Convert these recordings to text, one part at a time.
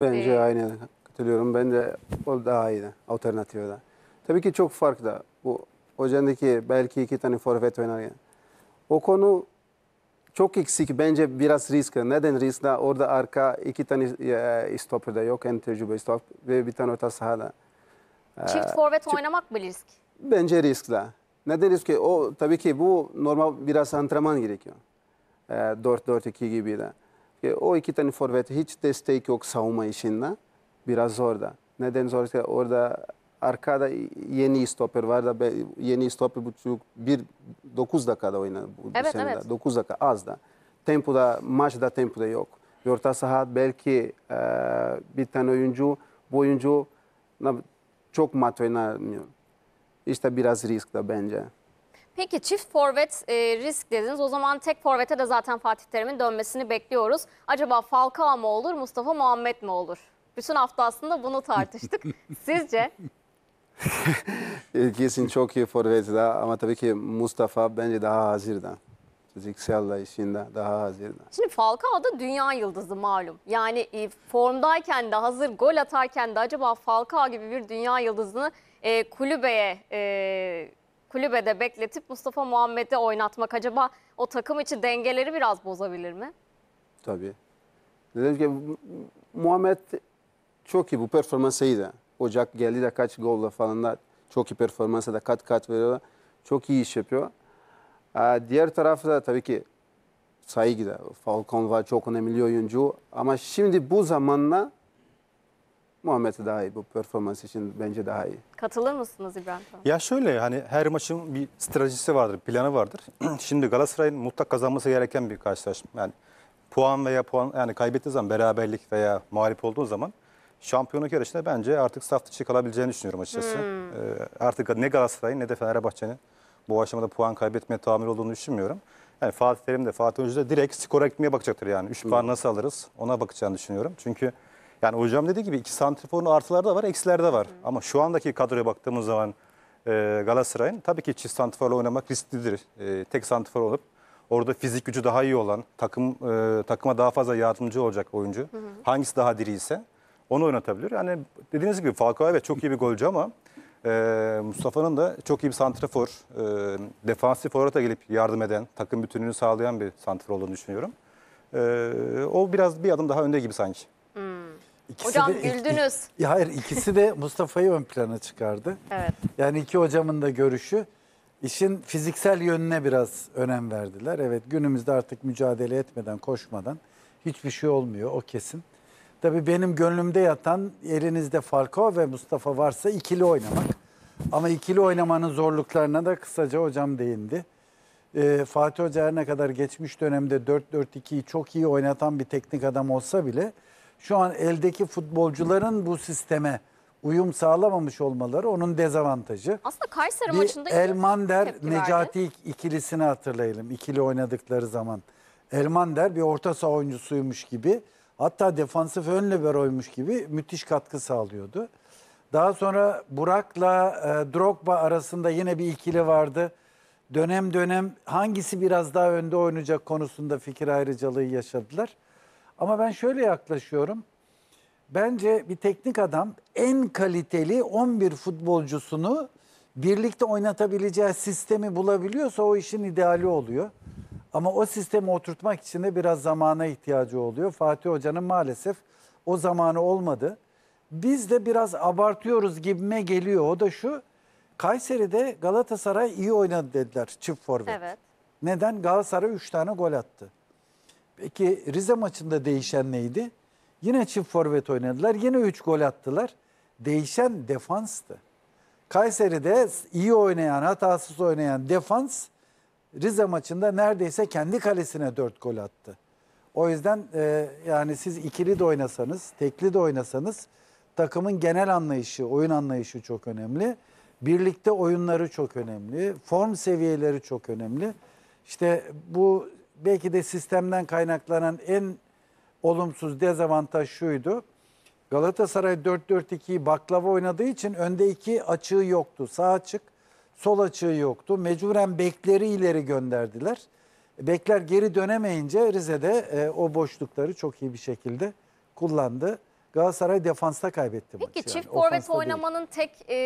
Bence ee, aynı katılıyorum. Ben de o daha iyi alternatif da. Tabii ki çok fark da. Bu hocandaki belki iki tane forvet oynar. Yani. O konu çok eksik. Bence biraz risk. Neden risk? Da orada arka iki tane e, stoper de yok. En tecrübe stop ve bir tane orta sahada. E, çift forvet Çift, oynamak mı risk? Bence risk da. Neden risk? O tabii ki bu normal biraz antrenman gerekiyor. E, 4-4-2 gibi de. E, o iki tane forvet hiç destek yok savunma işinde. Biraz zor da. Neden zor? Orada arkada yeni stoper var da yeni stoper buçuk bir dokuz dakikada oynadı bu evet, senede. Evet. Dokuz dakika az da. Tempoda maçta tempoda yok. Ve orta saha belki e, bir tane oyuncu bu oyuncu çok mat oynamıyor. İşte biraz risk da bence. Peki çift forvet e, risk dediniz. O zaman tek forvete de zaten Fatih Terim'in dönmesini bekliyoruz. Acaba Falcao mı olur, Mustafa Muhammed mi olur? Bütün hafta aslında bunu tartıştık. Sizce? İlkisin çok iyi forveti daha ama tabii ki Mustafa bence daha hazırda. Fiziksel işinde daha hazırda. Şimdi Falcao da dünya yıldızı malum. Yani e, formdayken de hazır gol atarken de acaba Falcao gibi bir dünya yıldızını e, kulübeye e, kulübede bekletip Mustafa Muhammed'i oynatmak acaba o takım için dengeleri biraz bozabilir mi? Tabii. Dedim ki Muhammed çok iyi bu performansı iyi de. Ocak geldi de kaç golla falan da çok iyi performansı da kat kat veriyor. Çok iyi iş yapıyor. Ee, diğer tarafta tabii ki Saigi da Falcon var çok önemli oyuncu. Ama şimdi bu zamanla Muhammed daha iyi bu performans için bence daha iyi. Katılır mısınız İbrahim Ya şöyle hani her maçın bir stratejisi vardır, planı vardır. Şimdi Galatasaray'ın mutlak kazanması gereken bir karşılaşma. Yani puan veya puan yani kaybettiği zaman beraberlik veya mağlup olduğu zaman şampiyonluk yarışında bence artık saf dışı kalabileceğini düşünüyorum açıkçası. Hmm. Ee, artık ne Galatasaray'ın ne de Fenerbahçe'nin bu aşamada puan kaybetmeye tahammül olduğunu düşünmüyorum. Yani Fatih Terim de Fatih Hoca da direkt skora gitmeye bakacaktır yani. 3 hmm. puan nasıl alırız ona bakacağını düşünüyorum. Çünkü yani hocam dediği gibi iki santriforun artıları da var, eksiler de var. Hı. Ama şu andaki kadroya baktığımız zaman e, Galatasaray'ın tabii ki çift santriforla oynamak risklidir. E, tek santrifor olup orada fizik gücü daha iyi olan, takım e, takıma daha fazla yardımcı olacak oyuncu. Hı hı. Hangisi daha diri ise onu oynatabilir. Yani dediğiniz gibi Falcao evet çok iyi bir golcü ama e, Mustafa'nın da çok iyi bir santrafor, e, defansif orata gelip yardım eden, takım bütünlüğünü sağlayan bir santrafor olduğunu düşünüyorum. E, o biraz bir adım daha önde gibi sanki. İkisi Hocam de, güldünüz. Ik, hayır ikisi de Mustafa'yı ön plana çıkardı. Evet. Yani iki hocamın da görüşü işin fiziksel yönüne biraz önem verdiler. Evet günümüzde artık mücadele etmeden koşmadan hiçbir şey olmuyor o kesin. Tabii benim gönlümde yatan elinizde Falcao ve Mustafa varsa ikili oynamak. Ama ikili oynamanın zorluklarına da kısaca hocam değindi. Ee, Fatih Hoca her ne kadar geçmiş dönemde 4-4-2'yi çok iyi oynatan bir teknik adam olsa bile şu an eldeki futbolcuların bu sisteme uyum sağlamamış olmaları onun dezavantajı. Aslında Kayseri bir maçında Elmander Necati verdi. ikilisini hatırlayalım. İkili oynadıkları zaman Elmander bir orta saha oyuncusuymuş gibi hatta defansif ön liberoymuş gibi müthiş katkı sağlıyordu. Daha sonra Burak'la e, Drogba arasında yine bir ikili vardı. Dönem dönem hangisi biraz daha önde oynayacak konusunda fikir ayrıcalığı yaşadılar. Ama ben şöyle yaklaşıyorum. Bence bir teknik adam en kaliteli 11 futbolcusunu birlikte oynatabileceği sistemi bulabiliyorsa o işin ideali oluyor. Ama o sistemi oturtmak için de biraz zamana ihtiyacı oluyor. Fatih Hoca'nın maalesef o zamanı olmadı. Biz de biraz abartıyoruz gibime geliyor. O da şu, Kayseri'de Galatasaray iyi oynadı dediler çift forvet. Evet. Neden? Galatasaray 3 tane gol attı. Peki Rize maçında değişen neydi? Yine çift forvet oynadılar. Yine 3 gol attılar. Değişen defanstı. Kayseri'de iyi oynayan, hatasız oynayan defans Rize maçında neredeyse kendi kalesine 4 gol attı. O yüzden e, yani siz ikili de oynasanız, tekli de oynasanız takımın genel anlayışı, oyun anlayışı çok önemli. Birlikte oyunları çok önemli. Form seviyeleri çok önemli. İşte bu belki de sistemden kaynaklanan en olumsuz dezavantaj şuydu. Galatasaray 4-4-2'yi baklava oynadığı için önde iki açığı yoktu. Sağ açık, sol açığı yoktu. Mecburen bekleri ileri gönderdiler. Bekler geri dönemeyince Rize'de e, o boşlukları çok iyi bir şekilde kullandı. Galatasaray defansta kaybetti Peki, maçı. Peki çift yani. forvet oynamanın değil. tek e,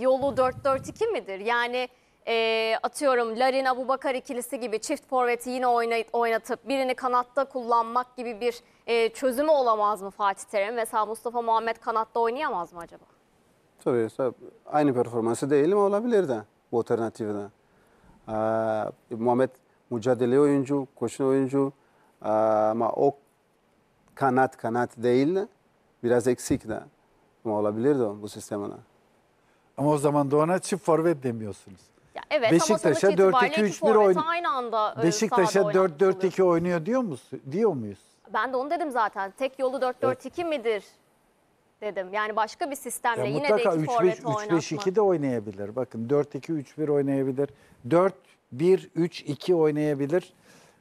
yolu 4-4-2 midir? Yani e, atıyorum Larin Bakar ikilisi gibi çift forveti yine oynatıp birini kanatta kullanmak gibi bir e, çözümü olamaz mı Fatih Terim? Mesela Mustafa Muhammed kanatta oynayamaz mı acaba? Tabii, tabii. aynı performansı değil mi olabilir de bu alternatifi de. Ee, Muhammed mücadele oyuncu, koşu oyuncu ee, ama o kanat kanat değil de biraz eksik de olabilir de bu sistemine. Ama o zaman da ona çift forvet demiyorsunuz. Ya evet Beşiktaş'a 4-2-3-1 oynuyor. Aynı anda e, Beşiktaş'a 4-4-2 oynuyor diyor musun? Diyor muyuz? Ben de onu dedim zaten. Tek yolu 4-4-2 evet. midir? dedim. Yani başka bir sistemle ya yine mutlaka de 3 forvet oynatma. 3-5-2 de oynayabilir. Bakın 4-2-3-1 oynayabilir. 4-1-3-2 oynayabilir.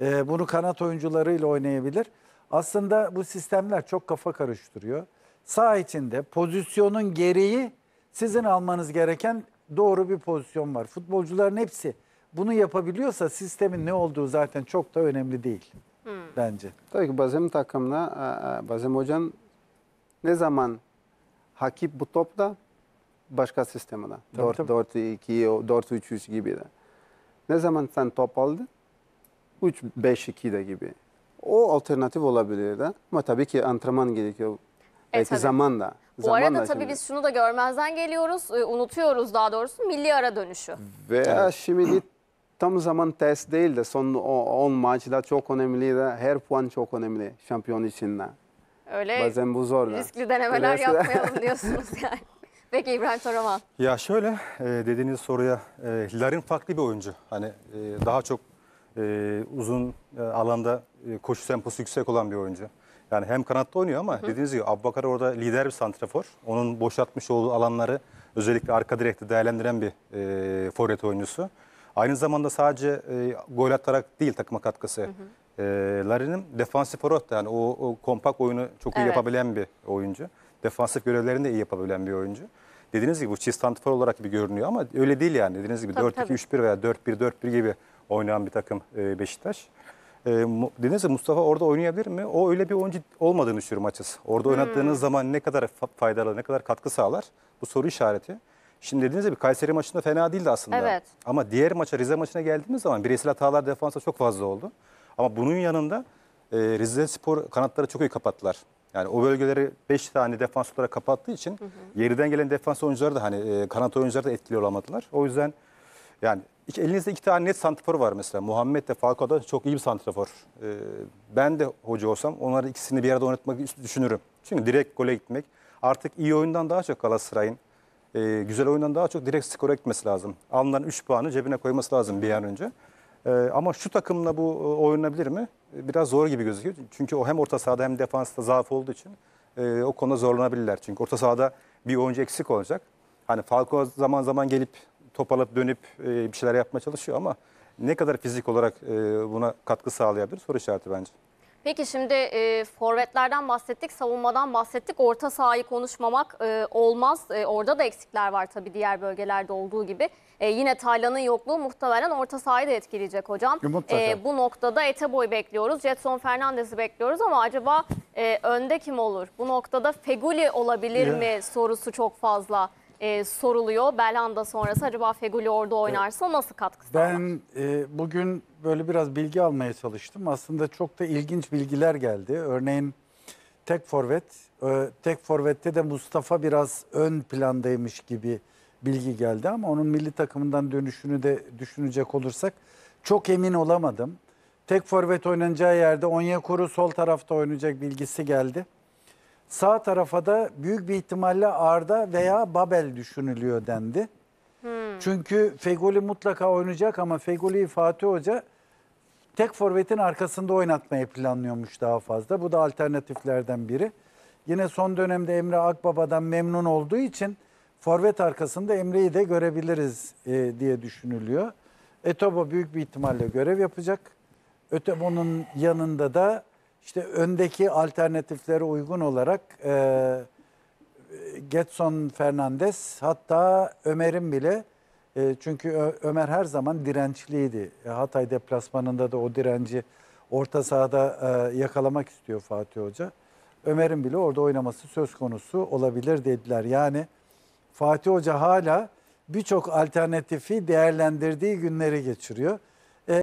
Ee, bunu kanat oyuncularıyla oynayabilir. Aslında bu sistemler çok kafa karıştırıyor. Sağ içinde pozisyonun gereği sizin almanız gereken doğru bir pozisyon var. Futbolcuların hepsi bunu yapabiliyorsa sistemin ne olduğu zaten çok da önemli değil hmm. bence. Tabii ki Bazem takımla e, e, Bazem hocam ne zaman hakip bu topla başka sistemine. 4-2-4-3-3 gibi de. Ne zaman sen top aldın? 3-5-2 de gibi. O alternatif olabilir de. Ama tabii ki antrenman gerekiyor. E, Belki tabii. zamanla. Bu Zamanla arada tabii biz şunu da görmezden geliyoruz, e, unutuyoruz daha doğrusu milli ara dönüşü. Veya evet. şimdi tam zaman test değil de son 10 maçta çok önemli de her puan çok önemli şampiyon için. de. Öyle Bazen bu zor. Riskli denemeler Öyle yapmayalım diyorsunuz yani. Peki İbrahim Toraman. Ya şöyle e, dediğiniz soruya e, Larin farklı bir oyuncu. Hani daha çok uzun alanda koşu temposu yüksek olan bir oyuncu. Yani hem kanatta oynuyor ama hı dediğiniz gibi Abbakar orada lider bir santrafor. Onun boşaltmış olduğu alanları özellikle arka direkte değerlendiren bir e, forvet oyuncusu. Aynı zamanda sadece e, gol atarak değil takıma katkısı. E, Larin'in defansif orada yani o, o kompak oyunu çok iyi evet. yapabilen bir oyuncu. Defansif görevlerini de iyi yapabilen bir oyuncu. Dediğiniz gibi bu çiz santrafor olarak gibi görünüyor ama öyle değil yani. Dediğiniz gibi 4-2-3-1 veya 4-1-4-1 gibi oynayan bir takım e, Beşiktaş. E, dediniz ya Mustafa orada oynayabilir mi? O öyle bir oyuncu olmadığını düşünüyorum açıkçası. Orada hmm. oynadığınız zaman ne kadar faydalı, ne kadar katkı sağlar? Bu soru işareti. Şimdi dediğiniz bir Kayseri maçında fena değildi aslında. Evet. Ama diğer maça Rize maçına geldiğimiz zaman bireysel hatalar defansa çok fazla oldu. Ama bunun yanında e, Rize Spor kanatları çok iyi kapattılar. Yani o bölgeleri 5 tane defans olarak kapattığı için hı hı. geriden gelen defans oyuncuları da hani e, kanat oyuncuları da etkili olamadılar. O yüzden yani iki, elinizde iki tane net santrafor var mesela. Muhammed de Falco da çok iyi bir santrafor. Ee, ben de hoca olsam onları ikisini bir arada oynatmak düşünürüm. Çünkü direkt gole gitmek artık iyi oyundan daha çok Galatasaray'ın e, güzel oyundan daha çok direkt skora gitmesi lazım. Alınan 3 puanı cebine koyması lazım bir an önce. E, ama şu takımla bu e, oynanabilir mi? biraz zor gibi gözüküyor. Çünkü o hem orta sahada hem defansta zaaf olduğu için e, o konuda zorlanabilirler. Çünkü orta sahada bir oyuncu eksik olacak. Hani Falco zaman zaman gelip toparlayıp dönüp e, bir şeyler yapmaya çalışıyor ama ne kadar fizik olarak e, buna katkı sağlayabilir soru işareti bence. Peki şimdi e, forvetlerden bahsettik, savunmadan bahsettik. Orta sahayı konuşmamak e, olmaz. E, orada da eksikler var tabii diğer bölgelerde olduğu gibi. E, yine Taylan'ın yokluğu muhtemelen orta sahayı da etkileyecek hocam. E, bu noktada Eteboy bekliyoruz, Jetson Fernandez'i bekliyoruz ama acaba e, önde kim olur? Bu noktada Feguli olabilir ya. mi sorusu çok fazla e, soruluyor. Belhanda sonrası acaba Feguli orada oynarsa evet. nasıl sağlar? Ben e, bugün böyle biraz bilgi almaya çalıştım. Aslında çok da ilginç bilgiler geldi. Örneğin tek forvet, e, tek forvette de Mustafa biraz ön plandaymış gibi bilgi geldi ama onun milli takımından dönüşünü de düşünecek olursak çok emin olamadım. Tek forvet oynanacağı yerde Onyekuru sol tarafta oynayacak bilgisi geldi. Sağ tarafa da büyük bir ihtimalle Arda veya Babel düşünülüyor dendi. Hmm. Çünkü Fegoli mutlaka oynayacak ama Fegoli'yi Fatih Hoca tek forvetin arkasında oynatmayı planlıyormuş daha fazla. Bu da alternatiflerden biri. Yine son dönemde Emre Akbaba'dan memnun olduğu için forvet arkasında Emre'yi de görebiliriz e, diye düşünülüyor. Etobo büyük bir ihtimalle görev yapacak. Öte Ötebo'nun yanında da işte öndeki alternatiflere uygun olarak e, Getson Fernandez hatta Ömer'in bile e, çünkü Ö Ömer her zaman dirençliydi. E, Hatay deplasmanında da o direnci orta sahada e, yakalamak istiyor Fatih Hoca. Ömer'in bile orada oynaması söz konusu olabilir dediler. Yani Fatih Hoca hala birçok alternatifi değerlendirdiği günleri geçiriyor.